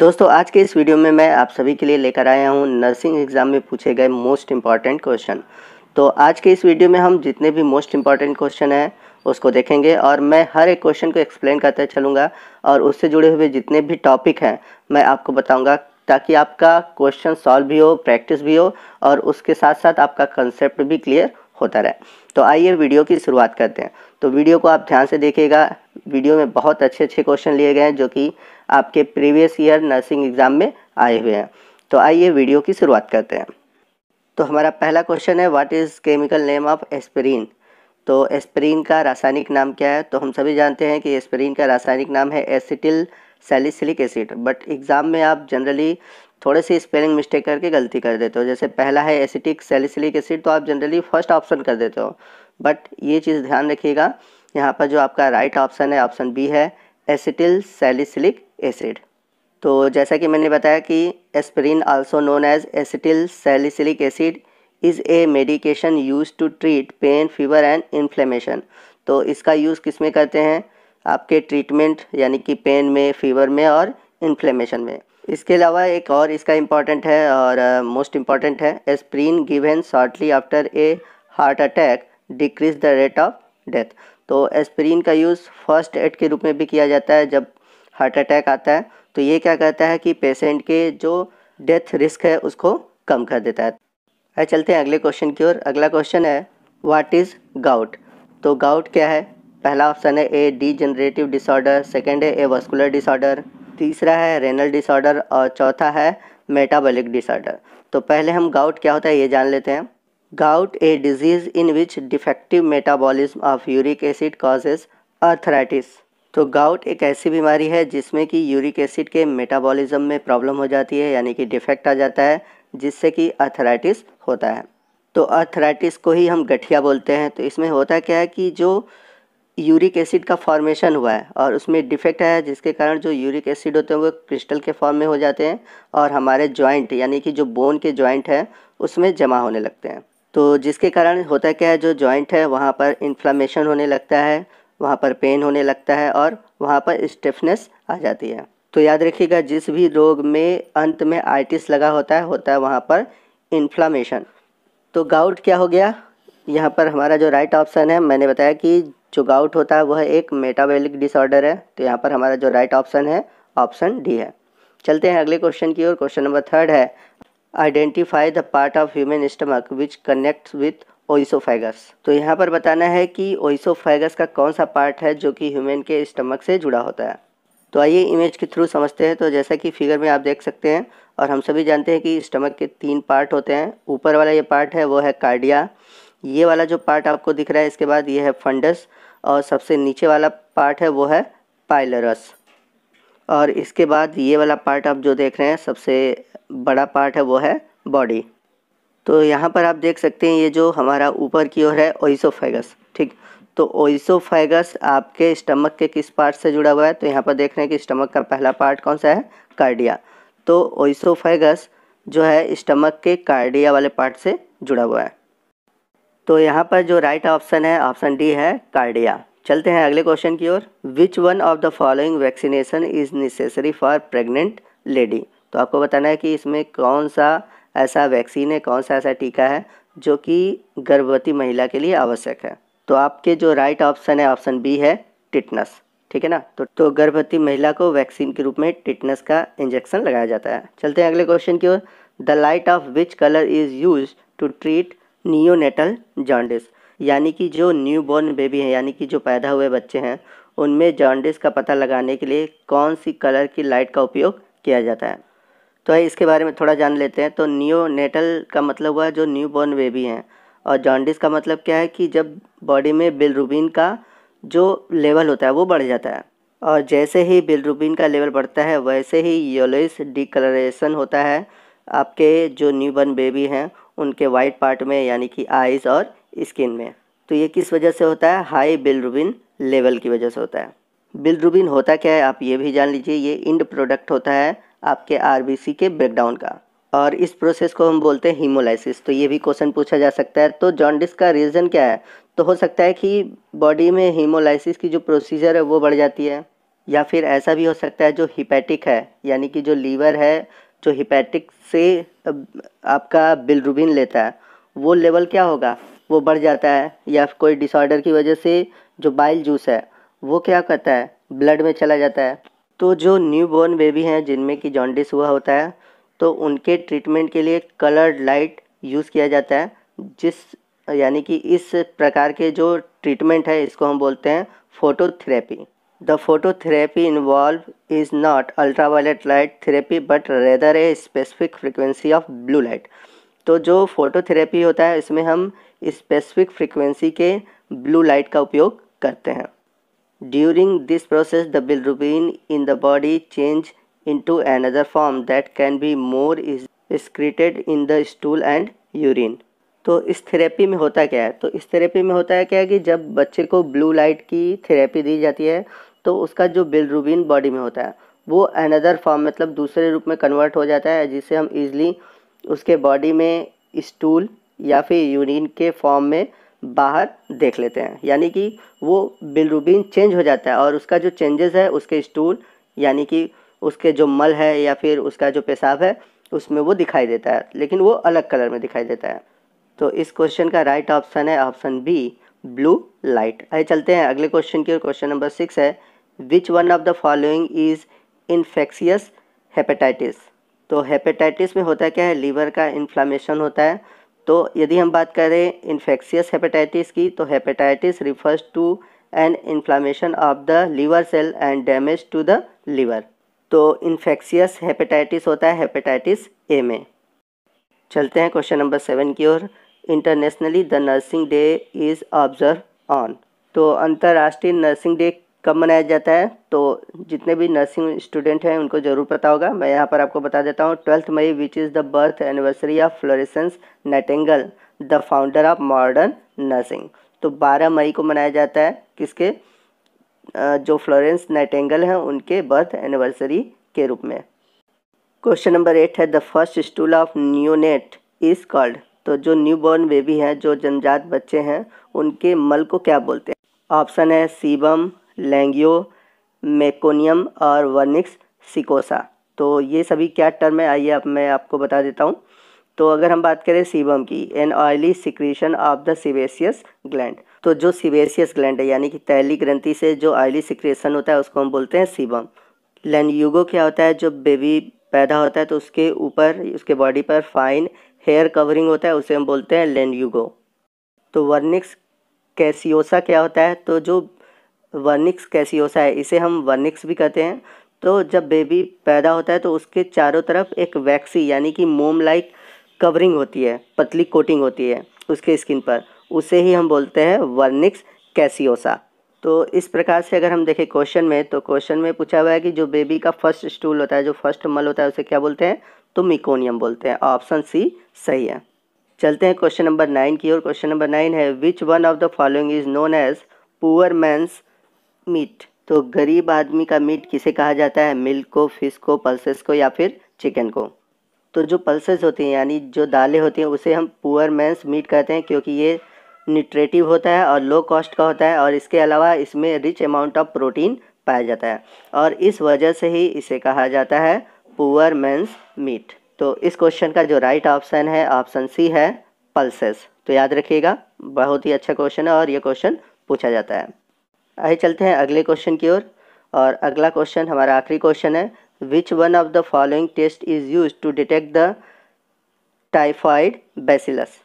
दोस्तों आज के इस वीडियो में मैं आप सभी के लिए लेकर आया हूँ नर्सिंग एग्ज़ाम में पूछे गए मोस्ट इम्पॉर्टेंट क्वेश्चन तो आज के इस वीडियो में हम जितने भी मोस्ट इम्पॉर्टेंट क्वेश्चन हैं उसको देखेंगे और मैं हर एक क्वेश्चन को एक्सप्लेन करते चलूँगा और उससे जुड़े हुए जितने भी टॉपिक हैं मैं आपको बताऊँगा ताकि आपका क्वेश्चन सॉल्व भी हो प्रैक्टिस भी हो और उसके साथ साथ आपका कंसेप्ट भी क्लियर होता रहे तो आइए वीडियो की शुरुआत करते हैं तो वीडियो को आप ध्यान से देखिएगा वीडियो में बहुत अच्छे अच्छे क्वेश्चन लिए गए हैं जो कि आपके प्रीवियस ईयर नर्सिंग एग्ज़ाम में आए हुए हैं तो आइए वीडियो की शुरुआत करते हैं तो हमारा पहला क्वेश्चन है what is chemical name of aspirin तो एस्पिरिन का रासायनिक नाम क्या है तो हम सभी जानते हैं कि एस्पिरिन का रासायनिक नाम है acetyl salicylic acid but exam में आप जनरली थोड़े से स्पेलिंग मिस्टेक करके गलती कर देते हो जैसे पहला है एसिटिक सेलिसिलिक एसिड तो आप जनरली फर्स्ट ऑप्शन कर देते हो बट ये चीज़ ध्यान रखिएगा यहाँ पर जो आपका राइट right ऑप्शन है ऑप्शन बी है एसिटिल सेलिसिलिक एसिड तो जैसा कि मैंने बताया कि aspirin also known as acetyl salicylic acid is a medication use to treat pain fever and inflammation तो इसका यूज़ किस में करते हैं आपके ट्रीटमेंट यानी कि पेन में फीवर में और इन्फ्लेमेशन में इसके अलावा एक और इसका इम्पॉर्टेंट है और मोस्ट uh, इम्पॉर्टेंट है aspirin given shortly after a heart attack decrease the rate of death तो एस्प्रीन का यूज़ फर्स्ट एड के रूप में भी किया जाता है जब हार्ट अटैक आता है तो ये क्या करता है कि पेशेंट के जो डेथ रिस्क है उसको कम कर देता है है चलते हैं अगले क्वेश्चन की ओर अगला क्वेश्चन है व्हाट इज़ गाउट तो गाउट क्या है पहला ऑप्शन है a degenerative disorder second है ए वस्कुलर डिसऑर्डर तीसरा है रेनल डिसऑर्डर और चौथा है मेटाबॉलिक डिसऑर्डर तो पहले हम गाउट क्या होता है ये जान लेते हैं gout a disease in which defective metabolism of uric acid causes arthritis तो गाउट एक ऐसी बीमारी है जिसमें कि यूरिक एसिड के मेटाबॉलिज्म में प्रॉब्लम हो जाती है यानी कि डिफेक्ट आ जाता है जिससे कि अथराइटिस होता है तो अथराइटिस को ही हम गठिया बोलते हैं तो इसमें होता क्या है कि जो यूरिक एसिड का फॉर्मेशन हुआ है और उसमें डिफेक्ट आया जिसके कारण जो यूरिक एसिड होते हैं वो क्रिस्टल के फॉर्म में हो जाते हैं और हमारे जॉइंट यानी कि जो बोन के जॉइंट हैं उसमें जमा होने लगते हैं तो जिसके कारण होता क्या है जो जॉइंट है वहाँ पर इन्फ्लामेशन होने लगता है वहाँ पर पेन होने लगता है और वहाँ पर स्टिफनेस आ जाती है तो याद रखिएगा जिस भी रोग में अंत में आर्टिस लगा होता है होता है वहाँ पर इन्फ्लामेशन तो गाउट क्या हो गया यहाँ पर हमारा जो राइट ऑप्शन है मैंने बताया कि जो गाउट होता है वह एक मेटाबॉलिक डिसऑर्डर है तो यहाँ पर हमारा जो राइट ऑप्शन है ऑप्शन डी है चलते हैं अगले क्वेश्चन की ओर क्वेश्चन नंबर थर्ड है identify the part of human stomach which connects with oesophagus तो यहाँ पर बताना है कि ओइसोफेगस का कौन सा पार्ट है जो कि ह्यूमन के स्टमक से जुड़ा होता है तो आइए इमेज के थ्रू समझते हैं तो जैसा कि फिगर में आप देख सकते हैं और हम सभी जानते हैं कि स्टमक के तीन पार्ट होते हैं ऊपर वाला ये पार्ट है वो है कार्डिया ये वाला जो पार्ट आपको दिख रहा है इसके बाद ये है फंडस और सबसे नीचे वाला पार्ट है वो है पाइलरस और इसके बाद ये वाला पार्ट आप जो देख रहे हैं सबसे बड़ा पार्ट है वो है बॉडी तो यहाँ पर आप देख सकते हैं ये जो हमारा ऊपर की ओर है ओइसोफेगस ठीक तो ओइसोफेगस आपके स्टमक के किस पार्ट से जुड़ा हुआ है तो यहाँ पर देख रहे हैं कि स्टमक का पहला पार्ट कौन सा है कार्डिया तो ओइसोफेगस जो है स्टमक के कार्डिया वाले पार्ट से जुड़ा हुआ है तो यहाँ पर जो राइट ऑप्शन है ऑप्शन डी है कार्डिया चलते हैं अगले क्वेश्चन की ओर which one of the following vaccination is necessary for pregnant lady तो आपको बताना है कि इसमें कौन सा ऐसा वैक्सीन है कौन सा ऐसा टीका है जो कि गर्भवती महिला के लिए आवश्यक है तो आपके जो राइट ऑप्शन है ऑप्शन बी है टिटनस ठीक है ना तो, तो गर्भवती महिला को वैक्सीन के रूप में टिटनस का इंजेक्शन लगाया जाता है चलते हैं अगले क्वेश्चन की ओर the light of which colour is use to treat neonatal jaundice यानी कि जो न्यू बॉर्न बेबी हैं यानी कि जो पैदा हुए बच्चे हैं उनमें जॉन्डिस का पता लगाने के लिए कौन सी कलर की लाइट का उपयोग किया जाता है तो इसके बारे में थोड़ा जान लेते हैं तो न्यू नेटल का मतलब हुआ जो न्यू बॉर्न बेबी हैं और जॉन्डिस का मतलब क्या है कि जब बॉडी में बिलरूबिन का जो लेवल होता है वो बढ़ जाता है और जैसे ही बिलरूबिन का लेवल बढ़ता है वैसे ही योलोइस डिकलरेशन होता है आपके जो न्यू बॉर्न बेबी हैं उनके वाइट पार्ट में यानी कि आइज़ और स्किन में तो ये किस वजह से होता है हाई बिलरूबिन लेवल की वजह से होता है बिलरूबिन होता क्या है आप ये भी जान लीजिए ये इंड प्रोडक्ट होता है आपके आरबीसी के ब्रेकडाउन का और इस प्रोसेस को हम बोलते हैं हीमोलाइसिस तो ये भी क्वेश्चन पूछा जा सकता है तो जॉन्डिस का रीज़न क्या है तो हो सकता है कि बॉडी में हीमोलाइसिस की जो प्रोसीजर है वो बढ़ जाती है या फिर ऐसा भी हो सकता है जो हिपैटिक है यानी कि जो लीवर है जो हिपैटिक से आपका बिलरुबिन लेता है वो लेवल क्या होगा वो बढ़ जाता है या कोई डिसऑर्डर की वजह से जो बाइल जूस है वो क्या करता है ब्लड में चला जाता है तो जो न्यू बॉर्न बेबी हैं जिनमें कि जॉन्डिस हुआ होता है तो उनके ट्रीटमेंट के लिए कलर्ड लाइट यूज़ किया जाता है जिस यानी कि इस प्रकार के जो ट्रीटमेंट है इसको हम बोलते हैं phototherapy the phototherapy involve is not ultra violet light therapy but rather a specific frequency of blue light तो जो फोटोथेरेपी होता है इसमें हम स्पेसिफिक फ्रिक्वेंसी के ब्लू लाइट का उपयोग करते हैं During this process, the bilirubin in the body changes into another form that can be more excreted in the stool and urine. तो इस थेरेपी में होता क्या है तो इस थेरेपी में होता है क्या है कि जब बच्चे को ब्लू लाइट की थेरेपी दी जाती है तो उसका जो बिलरूबिन बॉडी में होता है वो अनदर फॉर्म मतलब दूसरे रूप में कन्वर्ट हो जाता है जिससे हम इजली उसके बॉडी में स्टूल या फिर यूरिन के फॉर्म में बाहर देख लेते हैं यानी कि वो बिलरूबिन चेंज हो जाता है और उसका जो चेंजेस है उसके स्टूल यानी कि उसके जो मल है या फिर उसका जो पेशाब है उसमें वो दिखाई देता है लेकिन वो अलग कलर में दिखाई देता है तो इस क्वेश्चन का राइट ऑप्शन है ऑप्शन बी ब्लू लाइट आइए चलते हैं अगले क्वेश्चन की ओर क्वेश्चन नंबर सिक्स है which one of the following is infectious hepatitis तो हेपेटाइटिस में होता है क्या है लीवर का इन्फ्लामेशन होता है तो यदि हम बात करें इन्फेक्शियस हेपेटाइटिस की तो hepatitis refers to an inflammation of the liver cell and damage to the liver तो इन्फेक्शियस हेपेटाइटिस होता है हेपेटाइटिस ए में चलते हैं क्वेश्चन नंबर सेवन की ओर internationally the nursing day is observe on तो अंतर्राष्ट्रीय नर्सिंग डे कब मनाया जाता है तो जितने भी नर्सिंग स्टूडेंट हैं उनको ज़रूर पता होगा मैं यहाँ पर आपको बता देता हूँ twelfth May which is the birth anniversary of Florence Nightingale the founder of modern nursing तो 12 मई को मनाया जाता है किसके जो फ्लोरेंस नाइटेंगल हैं उनके बर्थ एनिवर्सरी के रूप में क्वेश्चन नंबर एट है the first stool of neonate is called तो जो न्यू बॉर्न बेबी हैं जो जनजात बच्चे हैं उनके मल को क्या बोलते हैं ऑप्शन है सीबम लैंगियो मेकोनियम और वर्निक्स सिकोसा तो ये सभी क्या टर्म है आइए अब मैं आपको बता देता हूँ तो अगर हम बात करें सीबम की an oily secretion of the सिवेसियस ग्लैंड तो जो सीवेसियस ग्लैंड है यानी कि तैली ग्रंथि से जो ऑयली सिक्रेशन होता है उसको हम बोलते हैं सीबम लैनयूगो क्या होता है जो बेबी पैदा होता है तो उसके ऊपर उसके बॉडी पर फाइन हेयर कवरिंग होता है उसे हम बोलते हैं लेनयूगो तो वर्निक्स कैसियोसा क्या होता है तो जो वर्निक्स कैसियोसा है इसे हम वर्निक्स भी कहते हैं तो जब बेबी पैदा होता है तो उसके चारों तरफ एक वैक्सी यानी कि मोम लाइक कवरिंग होती है पतली कोटिंग होती है उसके स्किन पर उसे ही हम बोलते हैं वर्निक्स कैसियोसा तो इस प्रकार से अगर हम देखें क्वेश्चन में तो क्वेश्चन में पूछा हुआ है कि जो बेबी का फर्स्ट स्टूल होता है जो फर्स्ट मल होता है उसे क्या बोलते हैं तो मिकोनियम बोलते हैं ऑप्शन सी सही है चलते हैं क्वेश्चन नंबर नाइन की ओर क्वेश्चन नंबर नाइन है which one of the following is known as poor man's meat तो गरीब आदमी का मीट किसे कहा जाता है मिल्क को फिश को पल्सेस को या फिर चिकन को तो जो पल्सेस होती हैं यानी जो दालें होती हैं उसे हम पुअर मैंस मीट कहते हैं क्योंकि ये न्यूट्रेटिव होता है और लो कॉस्ट का होता है और इसके अलावा इसमें रिच अमाउंट ऑफ प्रोटीन पाया जाता है और इस वजह से ही इसे कहा जाता है पुअर मैंस मीट तो इस क्वेश्चन का जो राइट ऑप्शन है ऑप्शन सी है पल्सेस तो याद रखिएगा बहुत ही अच्छा क्वेश्चन है और ये क्वेश्चन पूछा जाता है आइए चलते हैं अगले क्वेश्चन की ओर और, और अगला क्वेश्चन हमारा आखिरी क्वेश्चन है which one of the following test is use to detect the typhoid bacillus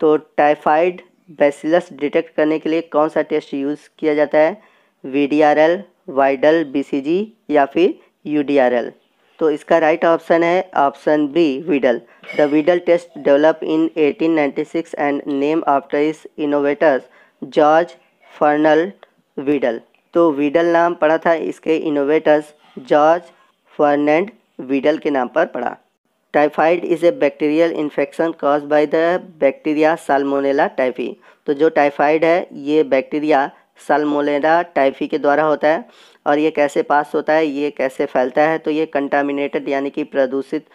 तो टाइफाइड बेसिलस डिटेक्ट करने के लिए कौन सा टेस्ट यूज़ किया जाता है V D R L Widal B C G या फिर यू डी आर एल तो इसका राइट ऑप्शन है option B Widal the Widal test develop in 1896 and name after its innovators George Fernand Widal तो Widal नाम पड़ा था इसके इनोवेटर्स जॉर्ज फर्नेंड वीडल के नाम पर पड़ा typhoid is a bacterial infection cause by the bacteria Salmonella Typhi तो जो टाइफाइड है ये बैक्टीरिया साल्मोनेला टाइफी के द्वारा होता है और ये कैसे पास होता है ये कैसे फैलता है तो ये कंटामिनेटेड यानी कि प्रदूषित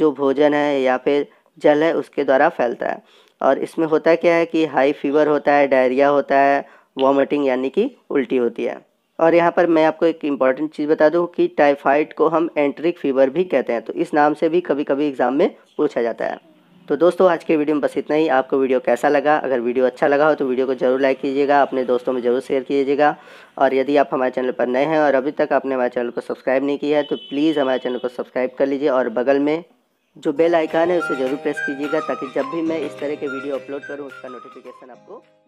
जो भोजन है या फिर जल है उसके द्वारा फैलता है और इसमें होता क्या है कि हाई फीवर होता है डायरिया होता है वॉमिटिंग यानी कि उल्टी होती है और यहाँ पर मैं आपको एक इम्पॉर्टेंट चीज़ बता दूँ कि टाइफाइड को हम एंट्रिक फीवर भी कहते हैं तो इस नाम से भी कभी कभी एग्ज़ाम में पूछा जाता है तो दोस्तों आज के वीडियो में बस इतना ही आपको वीडियो कैसा लगा अगर वीडियो अच्छा लगा हो तो वीडियो को जरूर लाइक कीजिएगा अपने दोस्तों में जरूर शेयर कीजिएगा और यदि आप हमारे चैनल पर नए हैं और अभी तक आपने हमारे चैनल को सब्सक्राइब नहीं किया है तो प्लीज़ हमारे चैनल को सब्सक्राइब कर लीजिए और बगल में जो बेल आइकान है उसे ज़रूर प्रेस कीजिएगा ताकि जब भी मैं इस तरह के वीडियो अपलोड करूँ उसका नोटिफिकेशन आपको